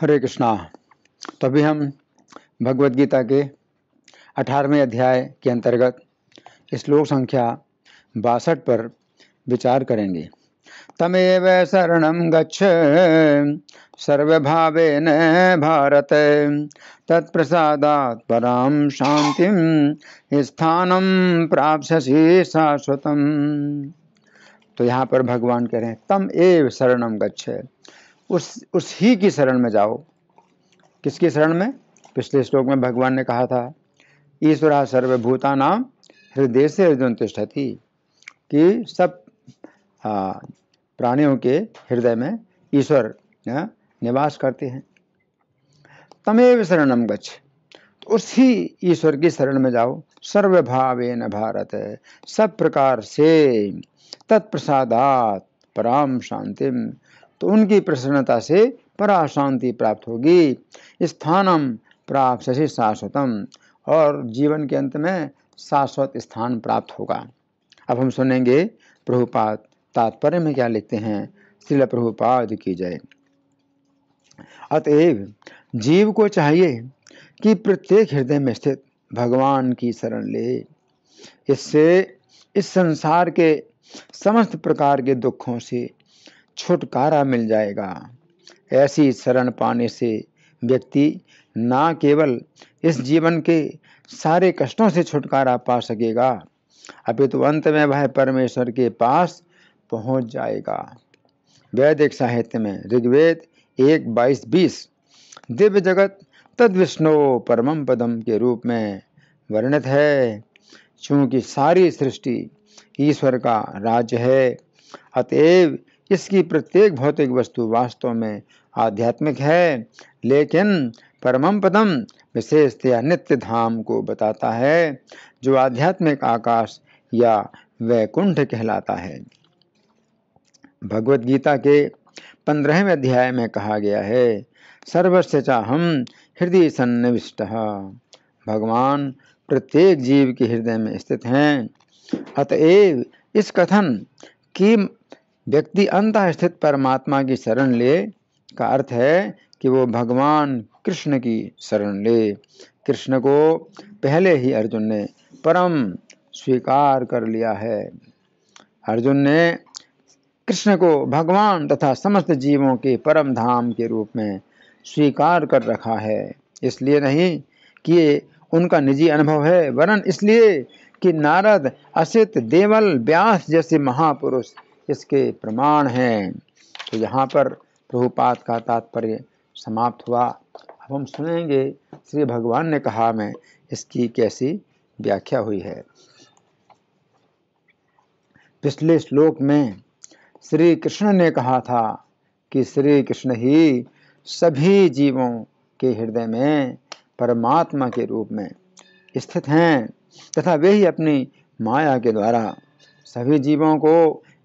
हरे कृष्णा तो अभी हम भगवत गीता के अठारहवें अध्याय के अंतर्गत श्लोक संख्या बासठ पर विचार करेंगे तमेव शरण गच्छ न भारत तत्प्रसादात् परां शांति स्थानम प्राप्तसी शाश्वतम तो यहाँ पर भगवान कह रहे हैं तम एव शरणम गच्छ उस उस ही की शरण में जाओ किसकी शरण में पिछले श्लोक में भगवान ने कहा था ईश्वर सर्वभूता नाम हृदय से हृदय तिष्ठती कि सब प्राणियों के हृदय में ईश्वर निवास करते हैं तमेव शरणम गच्छ तो उसी ईश्वर की शरण में जाओ सर्वभावे न भारत सब प्रकार से तत्प्रसादात पराम शांतिम तो उनकी प्रसन्नता से पराशांति प्राप्त होगी स्थानम प्राप्त से शाश्वतम और जीवन के अंत में शाश्वत स्थान प्राप्त होगा अब हम सुनेंगे प्रभुपाद तात्पर्य में क्या लिखते हैं श्रील प्रभुपाद की जय अतएव जीव को चाहिए कि प्रत्येक हृदय में स्थित भगवान की शरण ले इससे इस संसार के समस्त प्रकार के दुखों से छुटकारा मिल जाएगा ऐसी शरण पाने से व्यक्ति ना केवल इस जीवन के सारे कष्टों से छुटकारा पा सकेगा अपितु अंत में वह परमेश्वर के पास पहुंच जाएगा वैदिक साहित्य में ऋग्वेद एक बाईस बीस दिव्य जगत तद विष्णु परमम पदम के रूप में वर्णित है चूँकि सारी सृष्टि ईश्वर का राज्य है अतएव इसकी प्रत्येक भौतिक वस्तु वास्तव में आध्यात्मिक है लेकिन परमम पदम विशेषतया नित्य धाम को बताता है जो आध्यात्मिक आकाश या वैकुंठ कहलाता है भगवत गीता के पंद्रहवें अध्याय में कहा गया है सर्वस्य हम हृदय सन्निविष्ट भगवान प्रत्येक जीव के हृदय में स्थित हैं अतएव इस कथन की व्यक्ति अंत स्थित परमात्मा की शरण ले का अर्थ है कि वो भगवान कृष्ण की शरण ले कृष्ण को पहले ही अर्जुन ने परम स्वीकार कर लिया है अर्जुन ने कृष्ण को भगवान तथा समस्त जीवों के परम धाम के रूप में स्वीकार कर रखा है इसलिए नहीं कि ये उनका निजी अनुभव है वरन इसलिए कि नारद असित देवल व्यास जैसे महापुरुष इसके प्रमाण हैं तो यहाँ पर प्रभुपात का तात्पर्य समाप्त हुआ अब हम सुनेंगे श्री भगवान ने कहा मैं इसकी कैसी व्याख्या हुई है पिछले श्लोक में श्री कृष्ण ने कहा था कि श्री कृष्ण ही सभी जीवों के हृदय में परमात्मा के रूप में स्थित हैं तथा वे ही अपनी माया के द्वारा सभी जीवों को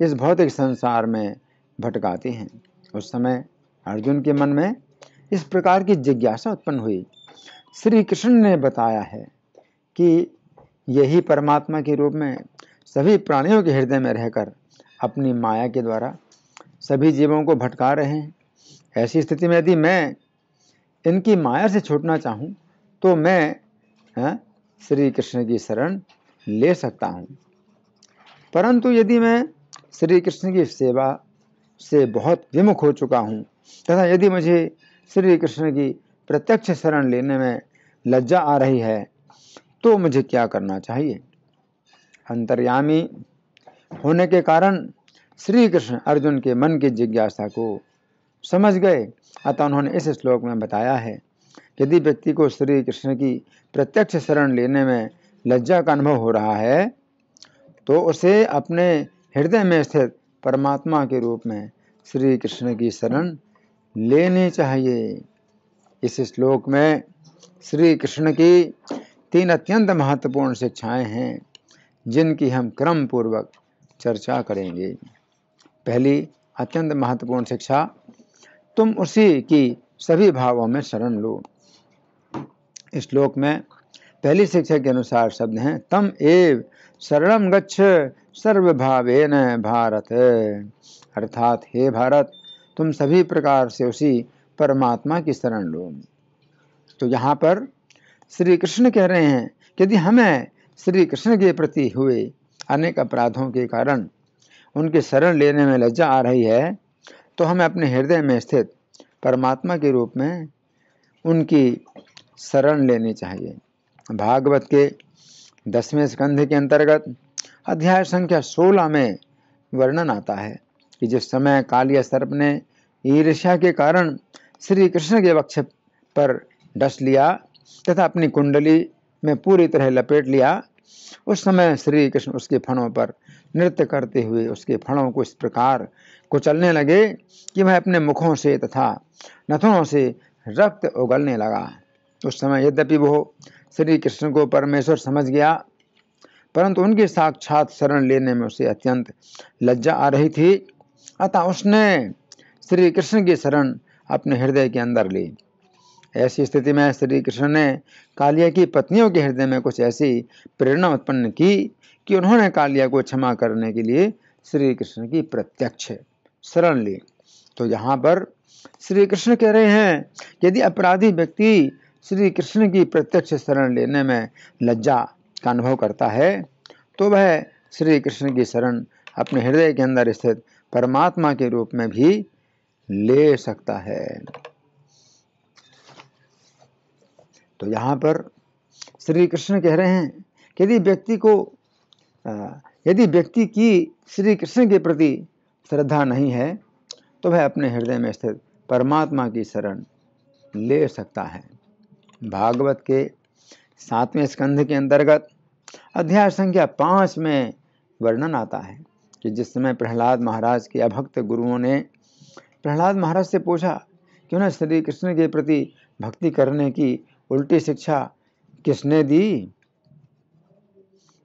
इस भौतिक संसार में भटकाते हैं उस समय अर्जुन के मन में इस प्रकार की जिज्ञासा उत्पन्न हुई श्री कृष्ण ने बताया है कि यही परमात्मा के रूप में सभी प्राणियों के हृदय में रहकर अपनी माया के द्वारा सभी जीवों को भटका रहे हैं ऐसी स्थिति में यदि मैं इनकी माया से छूटना चाहूँ तो मैं है? हाँ, श्री कृष्ण की शरण ले सकता हूँ परंतु यदि मैं श्री कृष्ण की सेवा से बहुत विमुख हो चुका हूँ तथा यदि मुझे श्री कृष्ण की प्रत्यक्ष शरण लेने में लज्जा आ रही है तो मुझे क्या करना चाहिए अंतर्यामी होने के कारण श्री कृष्ण अर्जुन के मन की जिज्ञासा को समझ गए अतः उन्होंने इस श्लोक में बताया है यदि व्यक्ति को श्री कृष्ण की प्रत्यक्ष शरण लेने में लज्जा का अनुभव हो रहा है तो उसे अपने हृदय में स्थित परमात्मा के रूप में श्री कृष्ण की शरण लेनी चाहिए इस श्लोक में श्री कृष्ण की तीन अत्यंत महत्वपूर्ण शिक्षाएं हैं जिनकी हम क्रम पूर्वक चर्चा करेंगे पहली अत्यंत महत्वपूर्ण शिक्षा तुम उसी की सभी भावों में शरण लो श्लोक में पहली शिक्षा के अनुसार शब्द हैं तम एव शरणम गच्छ सर्वभावेन भारत अर्थात हे भारत तुम सभी प्रकार से उसी परमात्मा की शरण लो तो यहाँ पर श्री कृष्ण कह रहे हैं यदि हमें श्री कृष्ण के प्रति हुए अनेक अपराधों के कारण उनके शरण लेने में लज्जा आ रही है तो हमें अपने हृदय में स्थित परमात्मा के रूप में उनकी शरण लेनी चाहिए भागवत के दसवें स्कंध के अंतर्गत अध्याय संख्या 16 में वर्णन आता है कि जिस समय काली सर्प ने ईर्ष्या के कारण श्री कृष्ण के वक्ष पर डस लिया तथा अपनी कुंडली में पूरी तरह लपेट लिया उस समय श्री कृष्ण उसके फणों पर नृत्य करते हुए उसके फणों को इस प्रकार कुचलने लगे कि वह अपने मुखों से तथा नथों से रक्त उगलने लगा उस समय यद्यपि वो श्री कृष्ण को परमेश्वर समझ गया परंतु उनकी साक्षात शरण लेने में उसे अत्यंत लज्जा आ रही थी अतः उसने श्री कृष्ण की शरण अपने हृदय के अंदर ली ऐसी स्थिति में श्री कृष्ण ने कालिया की पत्नियों के हृदय में कुछ ऐसी प्रेरणा उत्पन्न की कि उन्होंने कालिया को क्षमा करने के लिए श्री कृष्ण की प्रत्यक्ष शरण ली तो यहाँ पर श्री कृष्ण कह रहे हैं यदि अपराधी व्यक्ति श्री कृष्ण की प्रत्यक्ष शरण लेने में लज्जा का अनुभव करता है तो वह श्री कृष्ण की शरण अपने हृदय के अंदर स्थित परमात्मा के रूप में भी ले सकता है तो यहाँ पर श्री कृष्ण कह रहे हैं कि यदि व्यक्ति को यदि व्यक्ति की श्री कृष्ण के प्रति श्रद्धा नहीं है तो वह अपने हृदय में स्थित परमात्मा की शरण ले सकता है भागवत के सातवें स्कंध के अंतर्गत अध्याय संख्या पाँच में वर्णन आता है कि जिस समय प्रहलाद महाराज के अभक्त गुरुओं ने प्रहलाद महाराज से पूछा कि उन्हें श्री कृष्ण के प्रति भक्ति करने की उल्टी शिक्षा किसने दी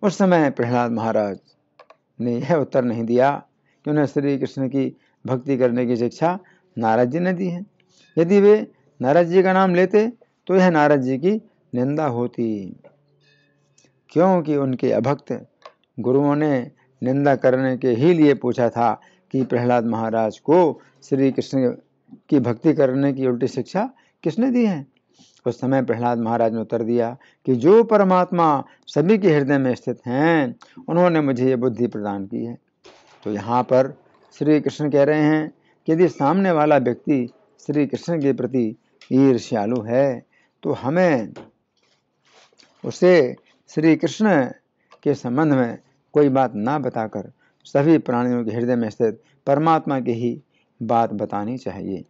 उस समय प्रहलाद महाराज ने यह उत्तर नहीं दिया कि उन्हें श्री कृष्ण की भक्ति करने की शिक्षा नारद जी ने दी है यदि वे नारद जी का नाम लेते तो यह नारद जी की निंदा होती क्योंकि उनके अभक्त गुरुओं ने निंदा करने के ही लिए पूछा था कि प्रहलाद महाराज को श्री कृष्ण की भक्ति करने की उल्टी शिक्षा किसने दी है उस समय प्रहलाद महाराज ने उत्तर दिया कि जो परमात्मा सभी के हृदय में स्थित हैं उन्होंने मुझे ये बुद्धि प्रदान की है तो यहाँ पर श्री कृष्ण कह रहे हैं कि यदि सामने वाला व्यक्ति श्री कृष्ण के प्रति ईर्ष्यालु है तो हमें उसे श्री कृष्ण के संबंध में कोई बात ना बताकर सभी प्राणियों के हृदय में स्थित परमात्मा की ही बात बतानी चाहिए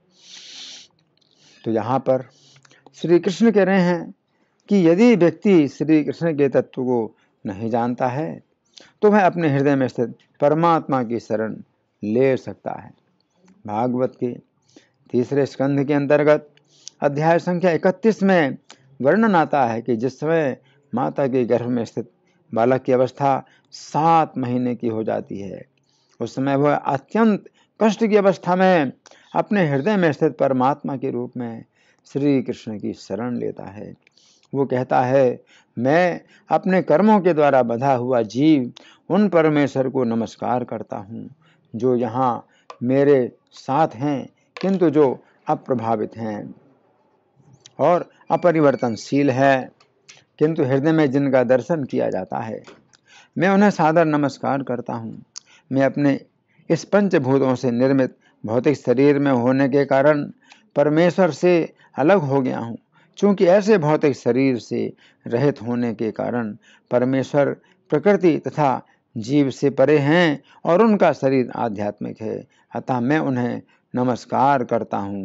तो यहाँ पर श्री कृष्ण कह रहे हैं कि यदि व्यक्ति श्री कृष्ण के तत्व को नहीं जानता है तो वह अपने हृदय में स्थित परमात्मा की शरण ले सकता है भागवत के तीसरे स्कंध के अंतर्गत अध्याय संख्या इकतीस में वर्णन आता है कि जिस समय माता के गर्भ में स्थित बालक की अवस्था सात महीने की हो जाती है उस समय वह अत्यंत कष्ट की अवस्था में अपने हृदय में स्थित परमात्मा के रूप में श्री कृष्ण की शरण लेता है वो कहता है मैं अपने कर्मों के द्वारा बंधा हुआ जीव उन परमेश्वर को नमस्कार करता हूँ जो यहाँ मेरे साथ हैं किंतु जो अप्रभावित हैं और अपरिवर्तनशील है किंतु हृदय में जिनका दर्शन किया जाता है मैं उन्हें सादर नमस्कार करता हूँ मैं अपने इस पंचभूतों से निर्मित भौतिक शरीर में होने के कारण परमेश्वर से अलग हो गया हूँ चूँकि ऐसे भौतिक शरीर से रहित होने के कारण परमेश्वर प्रकृति तथा जीव से परे हैं और उनका शरीर आध्यात्मिक है अतः मैं उन्हें नमस्कार करता हूँ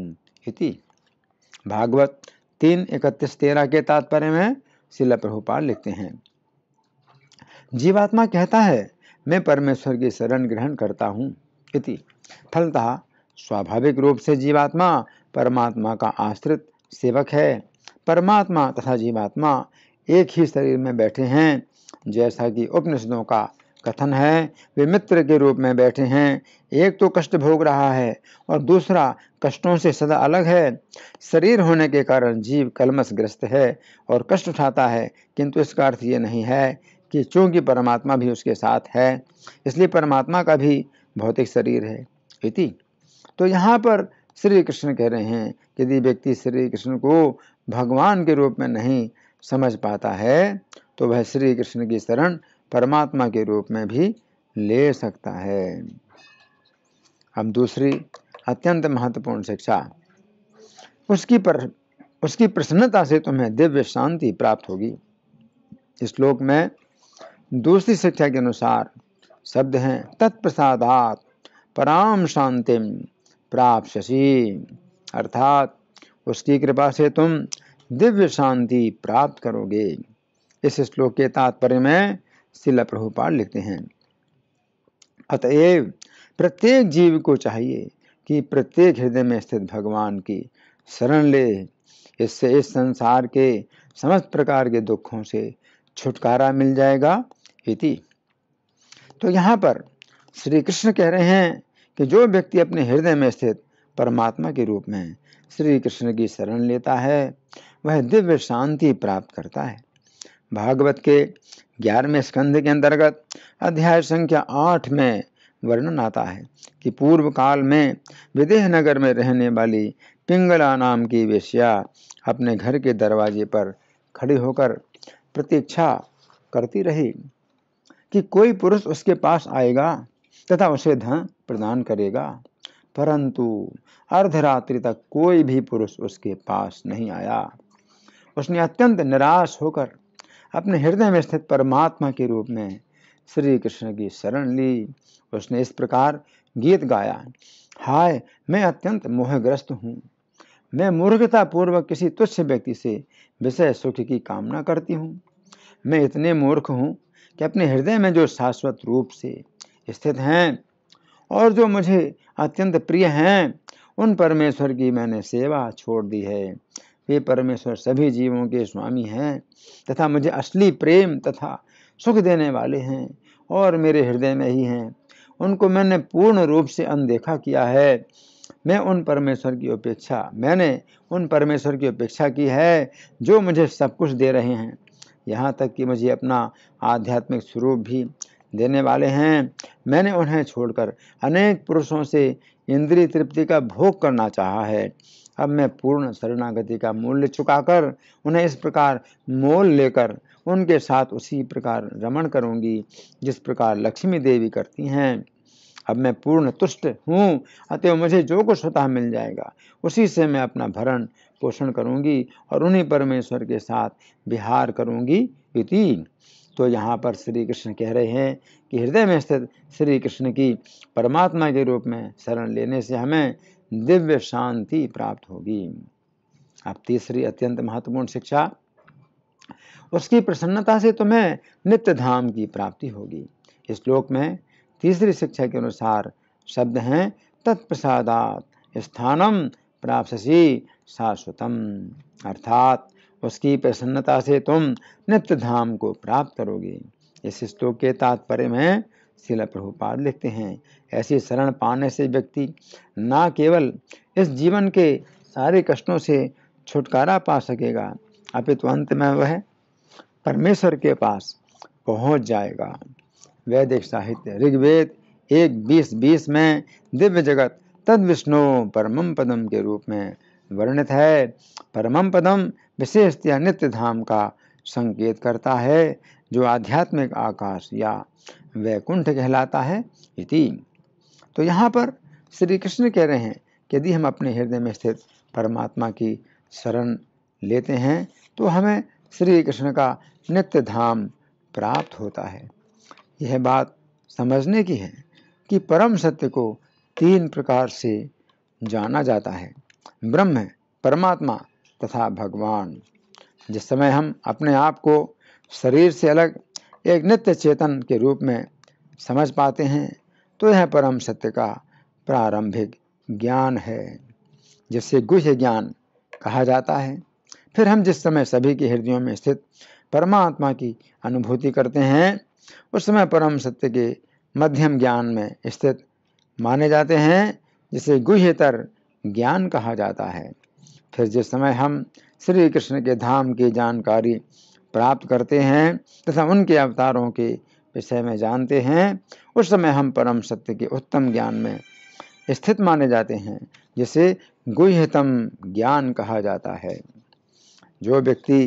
इति भागवत तीन इकतीस तेरह के तात्पर्य में शिला प्रभुपाल लिखते हैं जीवात्मा कहता है मैं परमेश्वर की शरण ग्रहण करता हूँ इति फलतः स्वाभाविक रूप से जीवात्मा परमात्मा का आश्रित सेवक है परमात्मा तथा जीवात्मा एक ही शरीर में बैठे हैं जैसा कि उपनिषदों का कथन है वे मित्र के रूप में बैठे हैं एक तो कष्ट भोग रहा है और दूसरा कष्टों से सदा अलग है शरीर होने के कारण जीव कलमस ग्रस्त है और कष्ट उठाता है किंतु इसका अर्थ ये नहीं है कि चूंकि परमात्मा भी उसके साथ है इसलिए परमात्मा का भी भौतिक शरीर है इति तो यहाँ पर श्री कृष्ण कह रहे हैं यदि व्यक्ति श्री कृष्ण को भगवान के रूप में नहीं समझ पाता है तो वह श्री कृष्ण की शरण परमात्मा के रूप में भी ले सकता है अब दूसरी अत्यंत महत्वपूर्ण शिक्षा उसकी पर उसकी प्रसन्नता से तुम्हें दिव्य शांति प्राप्त होगी श्लोक में दूसरी शिक्षा के अनुसार शब्द हैं तत्प्रसादात पराम शांति शशि अर्थात उसकी कृपा से तुम दिव्य शांति प्राप्त करोगे इस श्लोक के तात्पर्य में शिला प्रभुपाल लिखते हैं अतएव प्रत्येक जीव को चाहिए कि प्रत्येक हृदय में स्थित भगवान की शरण ले इससे इस संसार के समस्त प्रकार के दुखों से छुटकारा मिल जाएगा इति तो यहाँ पर श्री कृष्ण कह रहे हैं कि जो व्यक्ति अपने हृदय में स्थित परमात्मा के रूप में श्री कृष्ण की शरण लेता है वह दिव्य शांति प्राप्त करता है भागवत के ग्यारहवें स्कंध के अंतर्गत अध्याय संख्या आठ में वर्णन आता है कि पूर्व काल में विदेह नगर में रहने वाली पिंगला नाम की वेश्या अपने घर के दरवाजे पर खड़ी होकर प्रतीक्षा करती रही कि कोई पुरुष उसके पास आएगा तथा उसे धन प्रदान करेगा परंतु अर्धरात्रि तक कोई भी पुरुष उसके पास नहीं आया उसने अत्यंत निराश होकर अपने हृदय में स्थित परमात्मा के रूप में श्री कृष्ण की शरण ली उसने इस प्रकार गीत गाया हाय मैं अत्यंत मोहग्रस्त हूँ मैं मूर्खतापूर्वक किसी तुच्छ व्यक्ति से विषय सुख की कामना करती हूँ मैं इतने मूर्ख हूँ कि अपने हृदय में जो शाश्वत रूप से स्थित हैं और जो मुझे अत्यंत प्रिय हैं उन परमेश्वर की मैंने सेवा छोड़ दी है वे परमेश्वर सभी जीवों के स्वामी हैं तथा मुझे असली प्रेम तथा सुख देने वाले हैं और मेरे हृदय में ही हैं उनको मैंने पूर्ण रूप से अनदेखा किया है मैं उन परमेश्वर की उपेक्षा मैंने उन परमेश्वर की उपेक्षा की है जो मुझे सब कुछ दे रहे हैं यहाँ तक कि मुझे अपना आध्यात्मिक स्वरूप भी देने वाले हैं मैंने उन्हें छोड़कर अनेक पुरुषों से इंद्रिय तृप्ति का भोग करना चाहा है अब मैं पूर्ण शरणागति का मूल्य चुकाकर उन्हें इस प्रकार मोल लेकर उनके साथ उसी प्रकार रमण करूंगी जिस प्रकार लक्ष्मी देवी करती हैं अब मैं पूर्ण तुष्ट हूँ अतः मुझे जो कुछ स्वतः मिल जाएगा उसी से मैं अपना भरण पोषण करूँगी और उन्हीं परमेश्वर के साथ विहार करूँगी इति तो यहाँ पर श्री कृष्ण कह रहे हैं कि हृदय में स्थित श्री कृष्ण की परमात्मा के रूप में शरण लेने से हमें दिव्य शांति प्राप्त होगी अब तीसरी अत्यंत महत्वपूर्ण शिक्षा उसकी प्रसन्नता से तुम्हें नित्य धाम की प्राप्ति होगी इस श्लोक में तीसरी शिक्षा के अनुसार शब्द हैं तत्प्रसादात स्थानम प्राप्ससी शाश्वतम अर्थात उसकी प्रसन्नता से तुम नित्य धाम को प्राप्त करोगे इस श्लोक के तात्पर्य में शिला प्रभुपाद लिखते हैं ऐसी शरण पाने से व्यक्ति ना केवल इस जीवन के सारे कष्टों से छुटकारा पा सकेगा अपितु अंत में वह परमेश्वर के पास पहुंच जाएगा वैदिक साहित्य ऋग्वेद एक बीस बीस में दिव्य जगत तद विष्णु परमम पदम के रूप में वर्णित है परमम पदम विशेषतया नित्य धाम का संकेत करता है जो आध्यात्मिक आकाश या वैकुंठ कहलाता है इति तो यहाँ पर श्री कृष्ण कह रहे हैं कि यदि हम अपने हृदय में स्थित परमात्मा की शरण लेते हैं तो हमें श्री कृष्ण का नित्य धाम प्राप्त होता है यह बात समझने की है कि परम सत्य को तीन प्रकार से जाना जाता है ब्रह्म परमात्मा तथा भगवान जिस समय हम अपने आप को शरीर से अलग एक नित्य चेतन के रूप में समझ पाते हैं तो यह परम सत्य का प्रारंभिक ज्ञान है जिससे गुह्य ज्ञान कहा जाता है फिर हम जिस समय सभी के हृदयों में स्थित परमात्मा की अनुभूति करते हैं उस समय परम सत्य के मध्यम ज्ञान में स्थित माने जाते हैं जिसे गुह्यतर ज्ञान कहा जाता है फिर जिस समय हम श्री कृष्ण के धाम की जानकारी प्राप्त करते हैं तथा उनके अवतारों के विषय में जानते हैं उस समय हम परम सत्य के उत्तम ज्ञान में स्थित माने जाते हैं जिसे गुह्यतम ज्ञान कहा जाता है जो व्यक्ति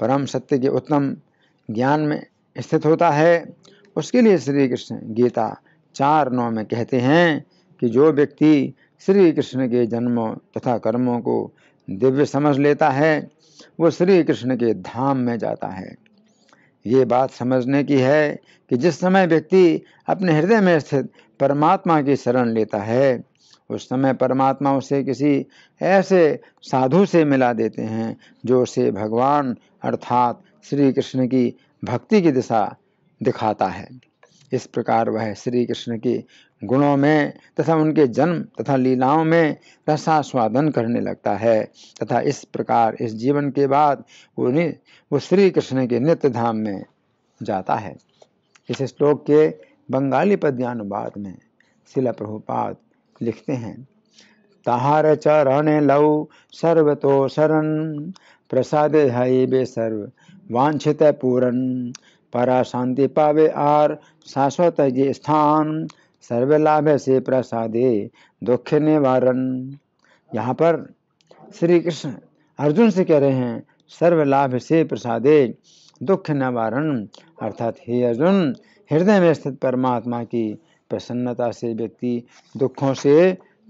परम सत्य के उत्तम ज्ञान में स्थित होता है उसके लिए श्री कृष्ण गीता चार नौ में कहते हैं कि जो व्यक्ति श्री कृष्ण के जन्मों तथा कर्मों को दिव्य समझ लेता है वो श्री कृष्ण के धाम में जाता है ये बात समझने की है कि जिस समय व्यक्ति अपने हृदय में स्थित परमात्मा की शरण लेता है उस समय परमात्मा उसे किसी ऐसे साधु से मिला देते हैं जो उसे भगवान अर्थात श्री कृष्ण की भक्ति की दिशा दिखाता है इस प्रकार वह श्री कृष्ण के गुणों में तथा उनके जन्म तथा लीलाओं में रसास्वादन करने लगता है तथा इस प्रकार इस जीवन के बाद वो वो श्री कृष्ण के नित्य धाम में जाता है इस श्लोक के बंगाली पद्यानुवाद में शिला प्रभुपाद लिखते हैं ताहार चरण लव सर्वतो शरण प्रसाद हई बे सर्व वांछित पूरण परा शांति पावे आर शाश्वत जे स्थान सर्वलाभ से प्रसादे दुख निवारण यहाँ पर श्री कृष्ण अर्जुन से कह रहे हैं सर्वलाभ से प्रसादे दुख निवारण अर्थात हे अर्जुन हृदय में स्थित परमात्मा की प्रसन्नता से व्यक्ति दुखों से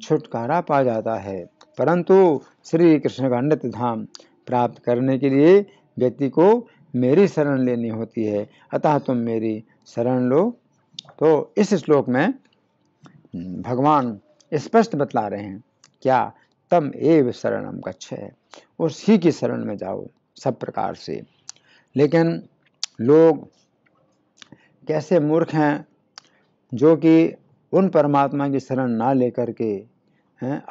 छुटकारा पा जाता है परंतु श्री कृष्ण का नृत्य धाम प्राप्त करने के लिए व्यक्ति को मेरी शरण लेनी होती है अतः तुम मेरी शरण लो तो इस श्लोक में भगवान स्पष्ट बतला रहे हैं क्या तम एव शरणम गच्छ है उसी की शरण में जाओ सब प्रकार से लेकिन लोग कैसे मूर्ख हैं जो कि उन परमात्मा की शरण ना लेकर के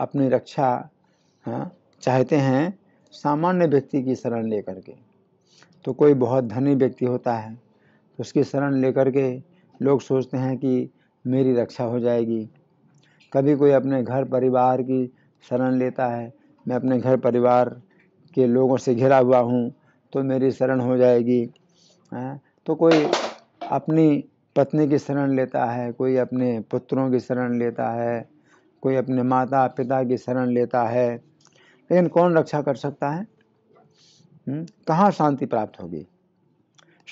अपनी रक्षा चाहते हैं सामान्य व्यक्ति की शरण लेकर के तो कोई बहुत धनी व्यक्ति होता है तो उसकी शरण लेकर के लोग सोचते हैं कि मेरी रक्षा हो जाएगी कभी कोई अपने घर परिवार की शरण लेता है मैं अपने घर परिवार के लोगों से घिरा हुआ हूँ तो मेरी शरण हो जाएगी हाँ, तो कोई अपनी पत्नी की शरण लेता है कोई अपने पुत्रों की शरण लेता है कोई अपने माता पिता की शरण लेता है लेकिन कौन रक्षा कर सकता है हम्म? कहाँ शांति प्राप्त होगी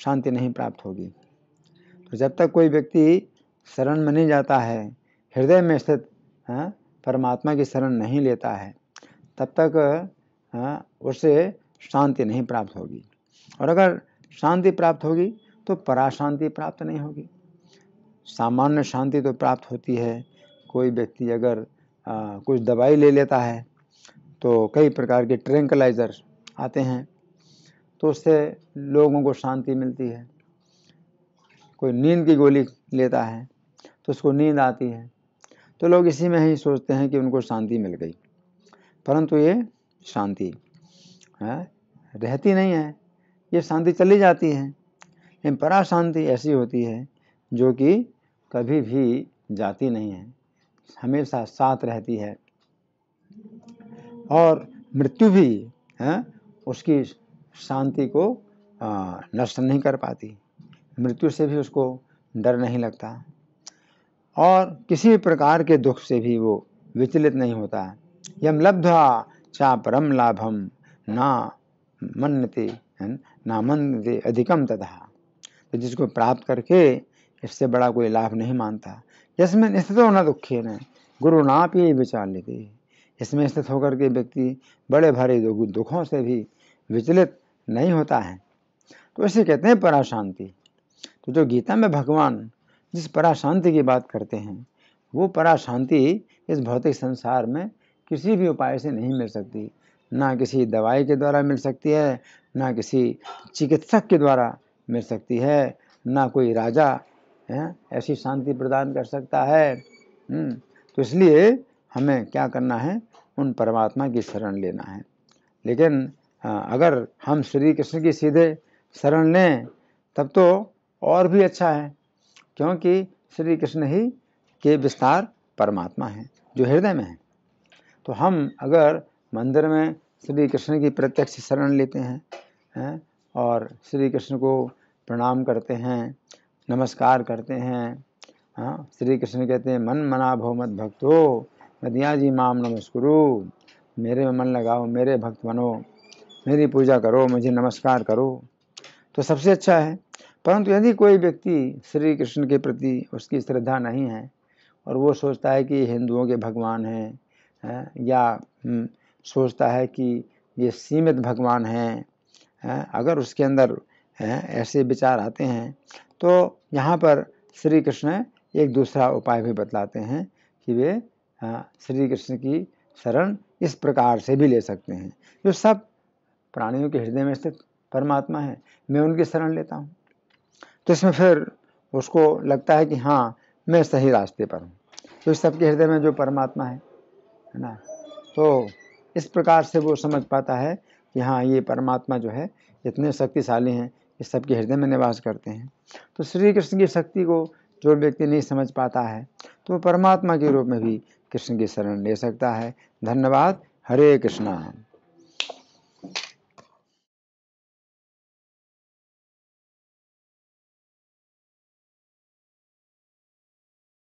शांति नहीं प्राप्त होगी तो जब तक कोई व्यक्ति शरण में नहीं जाता है हृदय में स्थित हाँ, परमात्मा की शरण नहीं लेता है तब तक हाँ, उसे शांति नहीं प्राप्त होगी और अगर शांति प्राप्त होगी तो पराशांति प्राप्त नहीं होगी सामान्य शांति तो प्राप्त होती है कोई व्यक्ति अगर आ, हाँ, कुछ दवाई ले लेता है तो कई प्रकार के ट्रेंकलाइज़र आते हैं तो उससे लोगों को शांति मिलती है कोई नींद की गोली लेता है तो उसको नींद आती है तो लोग इसी में ही सोचते हैं कि उनको शांति मिल गई परंतु ये शांति है हाँ, रहती नहीं है ये शांति चली जाती है लेकिन परा शांति ऐसी होती है जो कि कभी भी जाती नहीं है हमेशा साथ रहती है और मृत्यु भी है हाँ, उसकी शांति को नष्ट नहीं कर पाती मृत्यु से भी उसको डर नहीं लगता और किसी भी प्रकार के दुख से भी वो विचलित नहीं होता यम लब्धा चा परम लाभम ना मन्नते ना मनते अधिकम तथा तो जिसको प्राप्त करके इससे बड़ा कोई लाभ नहीं मानता जिसमें स्थित होना दुखी न गुरु नाप ये विचार लेते इसमें स्थित होकर के व्यक्ति बड़े भारी दुखों से भी विचलित नहीं होता है तो इसे कहते हैं पराशांति तो जो गीता में भगवान जिस पराशांति की बात करते हैं वो पराशांति इस भौतिक संसार में किसी भी उपाय से नहीं मिल सकती ना किसी दवाई के द्वारा मिल सकती है ना किसी चिकित्सक के द्वारा मिल सकती है ना कोई राजा है ऐसी शांति प्रदान कर सकता है हम्म, तो इसलिए हमें क्या करना है उन परमात्मा की शरण लेना है लेकिन हाँ, अगर हम श्री कृष्ण की सीधे शरण लें तब तो और भी अच्छा है क्योंकि श्री कृष्ण ही के विस्तार परमात्मा हैं जो हृदय में है तो हम अगर मंदिर में श्री कृष्ण की प्रत्यक्ष शरण लेते हैं है? और श्री कृष्ण को प्रणाम करते हैं नमस्कार करते हैं हाँ श्री कृष्ण कहते हैं मन मना भो मत भक्तो मदिया जी माम नमस्कुरु मेरे में मन लगाओ मेरे भक्त बनो मेरी पूजा करो मुझे नमस्कार करो तो सबसे अच्छा है परंतु यदि कोई व्यक्ति श्री कृष्ण के प्रति उसकी श्रद्धा नहीं है और वो सोचता है कि हिंदुओं के भगवान हैं है, या हम्म, सोचता है कि ये सीमित भगवान हैं है, अगर उसके अंदर है, ऐसे विचार आते हैं तो यहाँ पर श्री कृष्ण एक दूसरा उपाय भी बतलाते हैं कि वे हाँ, श्री कृष्ण की शरण इस प्रकार से भी ले सकते हैं जो सब प्राणियों के हृदय में स्थित परमात्मा है मैं उनकी शरण लेता हूँ तो इसमें फिर उसको लगता है कि हाँ मैं सही रास्ते पर हूँ तो इस सबके हृदय में जो परमात्मा है है ना तो इस प्रकार से वो समझ पाता है कि हाँ ये परमात्मा जो है इतने शक्तिशाली हैं ये सबके हृदय में निवास करते हैं तो श्री कृष्ण की शक्ति को जो व्यक्ति नहीं समझ पाता है तो वो परमात्मा के रूप में भी कृष्ण की शरण ले सकता है धन्यवाद हरे कृष्णा